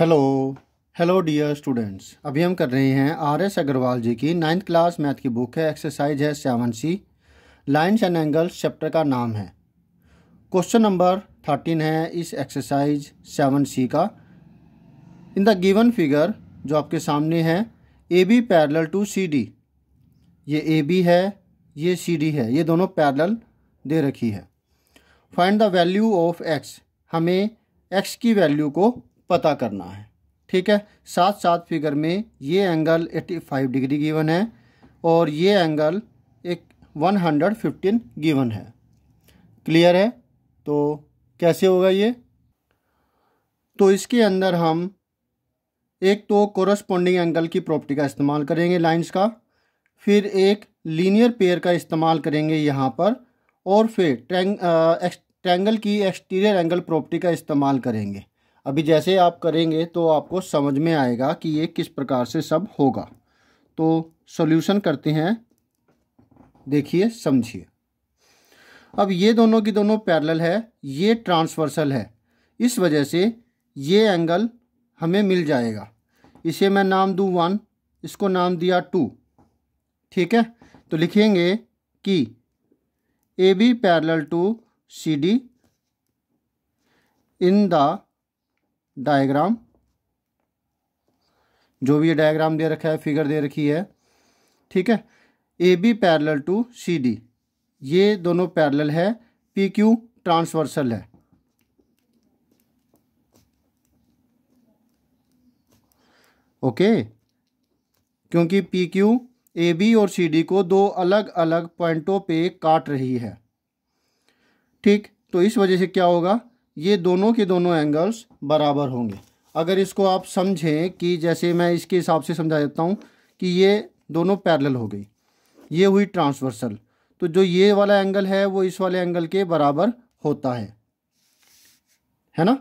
hello hello dear students अभी हम कर रहे हैं आर एस अग्रवाल जी की नाइन्थ क्लास मैथ की बुक है एक्सरसाइज है seven C lines and angles chapter का नाम है क्वेश्चन नंबर थर्टीन है इस एक्सरसाइज सेवन सी का इन द गिवन फिगर जो आपके सामने है A B parallel to C D ये ए बी है ये सी डी है ये दोनों पैरल दे रखी है find the value of X हमें एक्स की वैल्यू को पता करना है ठीक है साथ साथ फिगर में ये एंगल 85 डिग्री गिवन है और ये एंगल एक 115 गिवन है क्लियर है तो कैसे होगा ये तो इसके अंदर हम एक तो कोरस्पॉन्डिंग एंगल की प्रॉपर्टी का इस्तेमाल करेंगे लाइंस का फिर एक लीनियर पेयर का इस्तेमाल करेंगे यहाँ पर और फिर ट्रैंग ट्रैंगल की एक्सटीरियर एंगल प्रॉपर्टी का इस्तेमाल करेंगे अभी जैसे आप करेंगे तो आपको समझ में आएगा कि ये किस प्रकार से सब होगा तो सॉल्यूशन करते हैं देखिए समझिए अब ये दोनों की दोनों पैरेलल है ये ट्रांसवर्सल है इस वजह से ये एंगल हमें मिल जाएगा इसे मैं नाम दूँ वन इसको नाम दिया टू ठीक है तो लिखेंगे कि A B parallel to C D in the diagram जो भी ये डायग्राम दे रखा है फिगर दे रखी है ठीक है A B parallel to C D ये दोनों पैरल है पी क्यू ट्रांसवर्सल है ओके क्योंकि पी क्यू ए बी और सी डी को दो अलग अलग पॉइंटों पे काट रही है ठीक तो इस वजह से क्या होगा ये दोनों के दोनों एंगल्स बराबर होंगे अगर इसको आप समझें कि जैसे मैं इसके हिसाब से समझा देता हूँ कि ये दोनों पैरेलल हो गई ये हुई ट्रांसवर्सल तो जो ये वाला एंगल है वो इस वाले एंगल के बराबर होता है है ना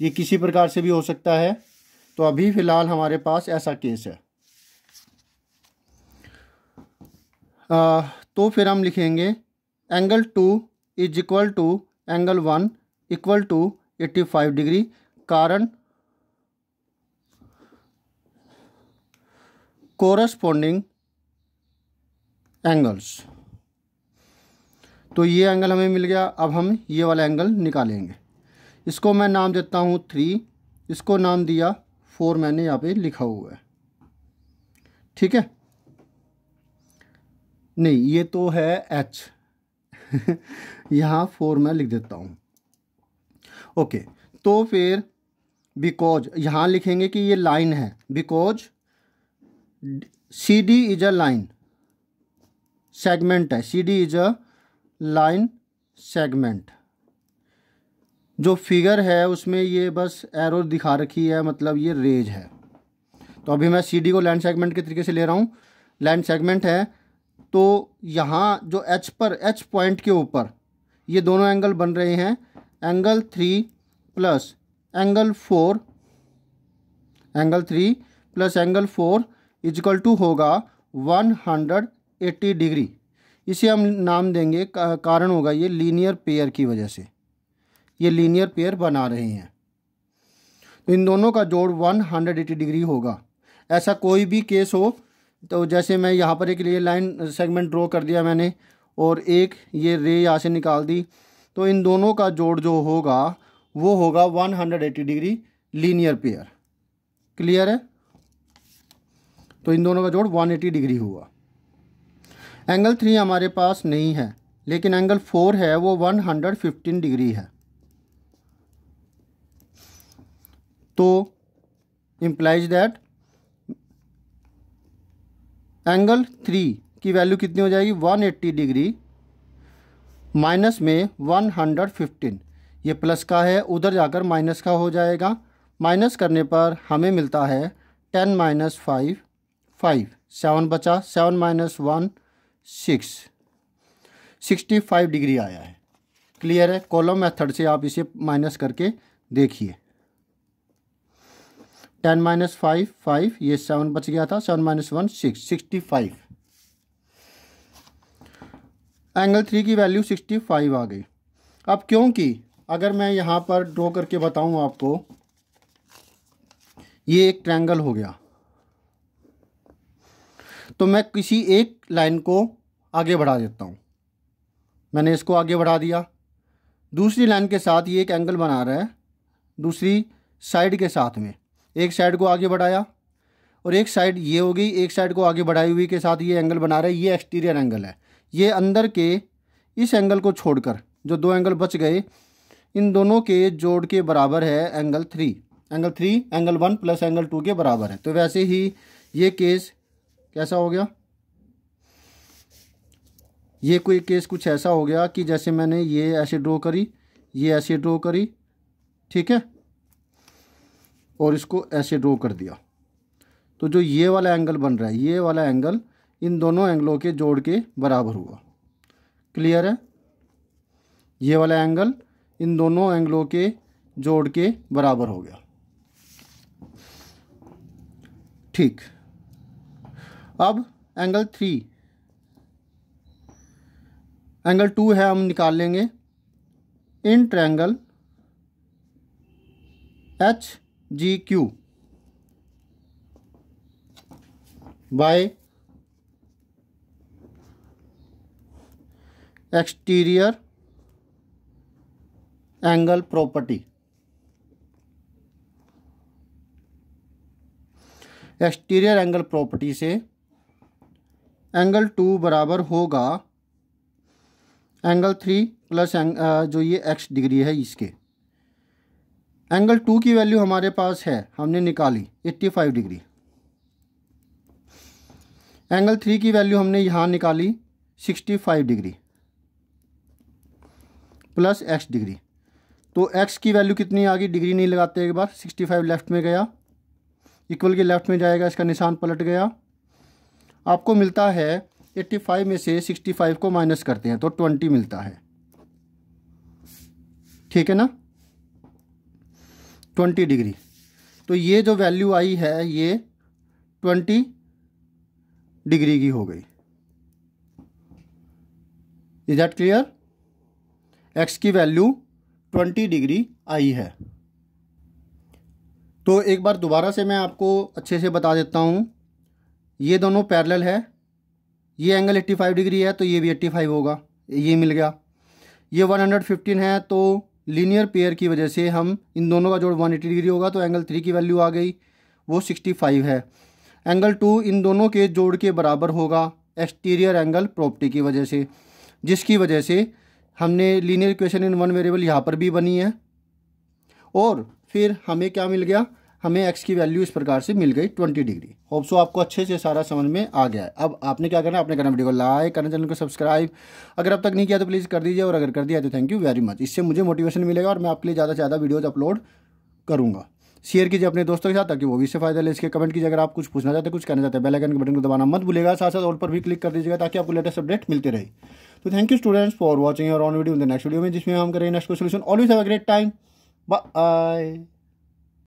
ये किसी प्रकार से भी हो सकता है तो अभी फ़िलहाल हमारे पास ऐसा केस है आ, तो फिर हम लिखेंगे angle two is equal to angle one equal to 85 degree कारण कोरस्पोंडिंग एंगल्स तो ये एंगल हमें मिल गया अब हम ये वाला एंगल निकालेंगे इसको मैं नाम देता हूँ थ्री इसको नाम दिया फोर मैंने यहाँ पे लिखा हुआ है ठीक है नहीं ये तो है एच यहाँ फोर मैं लिख देता हूँ ओके तो फिर बिकॉज यहाँ लिखेंगे कि ये लाइन है because C D is a line segment है C D is a line segment जो फिगर है उसमें ये बस एरो दिखा रखी है मतलब ये रेज है तो अभी मैं सी डी को लैंड सेगमेंट के तरीके से ले रहा हूँ लैंड सेगमेंट है तो यहाँ जो एच पर एच पॉइंट के ऊपर ये दोनों एंगल बन रहे हैं angle three plus angle four angle three plus angle four equal to होगा वन हंड्रेड एट्टी डिग्री इसे हम नाम देंगे कारण होगा ये लीनियर पेयर की वजह से ये लीनियर पेयर बना रहे हैं तो इन दोनों का जोड़ वन हंड्रेड एट्टी डिग्री होगा ऐसा कोई भी केस हो तो जैसे मैं यहाँ पर एक लिए लाइन सेगमेंट ड्रॉ कर दिया मैंने और एक ये रे यहाँ से निकाल दी तो इन दोनों का जोड़ जो होगा वो होगा 180 डिग्री लीनियर पेयर क्लियर है तो इन दोनों का जोड़ 180 डिग्री हुआ एंगल थ्री हमारे पास नहीं है लेकिन एंगल फोर है वो 115 डिग्री है तो इम्प्लाइज दैट एंगल थ्री की वैल्यू कितनी हो जाएगी 180 डिग्री माइनस में वन हंड्रेड फिफ्टीन ये प्लस का है उधर जाकर माइनस का हो जाएगा माइनस करने पर हमें मिलता है ten minus five five seven बचा seven minus one six sixty five degree आया है क्लियर है कॉलम मेथड से आप इसे माइनस करके देखिए टेन माइनस फाइव फाइव ये सेवन बच गया था seven minus one six sixty five angle three की वैल्यू सिक्सटी फाइव आ गई अब क्योंकि अगर मैं यहाँ पर ड्रॉ करके बताऊँ आपको ये एक ट्रैंगल हो गया तो मैं किसी एक लाइन को आगे बढ़ा देता हूँ मैंने इसको आगे बढ़ा दिया दूसरी लाइन के साथ ये एक एंगल बना रहा है दूसरी साइड के साथ में एक साइड को आगे बढ़ाया और एक साइड ये हो गई एक साइड को आगे बढ़ाई हुई के साथ ये एंगल बना रहा है ये एक्सटीरियर एंगल है ये अंदर के इस एंगल को छोड़कर जो दो एंगल बच गए इन दोनों के जोड़ के बराबर है angle three angle three angle one plus angle two के बराबर है तो वैसे ही ये केस कैसा हो गया ये कोई केस कुछ ऐसा हो गया कि जैसे मैंने ये ऐसे ड्रॉ करी ये ऐसे ड्रॉ करी ठीक है और इसको ऐसे ड्रॉ कर दिया तो जो ये वाला एंगल बन रहा है ये वाला एंगल इन दोनों एंगलों के जोड़ के बराबर हुआ क्लियर है ये वाला एंगल इन दोनों एंगलों के जोड़ के बराबर हो गया ठीक अब एंगल थ्री एंगल टू है हम निकाल लेंगे in triangle H G Q by exterior angle property exterior angle property से एंगल टू बराबर होगा एंगल थ्री प्लस जो ये एक्स डिग्री है इसके एंगल टू की वैल्यू हमारे पास है हमने निकाली eighty five degree angle three की वैल्यू हमने यहाँ निकाली sixty five degree plus X degree तो एक्स की वैल्यू कितनी आ गई डिग्री नहीं लगाते एक बार सिक्सटी फाइव लेफ्ट में गया इक्वल के लेफ्ट में जाएगा इसका निशान पलट गया आपको मिलता है एट्टी फाइव में से सिक्सटी फाइव को माइनस करते हैं तो ट्वेंटी मिलता है ठीक है ना ट्वेंटी डिग्री तो ये जो वैल्यू आई है ये ट्वेंटी डिग्री की हो गई इज दैट क्लियर एक्स की वैल्यू ट्वेंटी डिग्री आई है तो एक बार दोबारा से मैं आपको अच्छे से बता देता हूँ ये दोनों पैरेलल है ये एंगल 85 डिग्री है तो ये भी 85 होगा ये मिल गया ये 115 है तो लीनियर पेयर की वजह से हम इन दोनों का जोड़ 180 डिग्री होगा तो एंगल थ्री की वैल्यू आ गई वो 65 है एंगल टू इन दोनों के जोड़ के बराबर होगा एक्सटीरियर एंगल प्रॉपर्टी की वजह से जिसकी वजह से हमने linear equation in one variable यहाँ पर भी बनी है और फिर हमें क्या मिल गया हमें एक्स की वैल्यू इस प्रकार से मिल गई ट्वेंटी डिग्री होप सो आपको अच्छे से सारा समझ में आ गया है अब आपने क्या करना है आपने करना वीडियो को लाइक करना चैनल को सब्सक्राइब अगर अब तक नहीं किया तो प्लीज़ कर दीजिए और अगर कर दिया तो थैंक यू वेरी मच इससे मुझे मोटिवेशन मिलेगा और मैं आपके लिए ज़्यादा से ज़्यादा वीडियोज़ अपलोड करूँगा शेयर कीजिए अपने दोस्तों के साथ ताकि वो भी इससे फायदा ले इसके कमेंट कीजिए अगर आप कुछ पूछना चाहते हैं कुछ कहना चाहते हैं बेल आइकन के बटन को दबाना मत भूलेगा साथ साथ ऑल पर भी क्लिक कर दीजिएगा ताकि आपको लेटेस्ट अपडेट मिलते रहे तो thank you students for watching और on video in the next video में जिसमें हम करेंगे next question always have a great time bye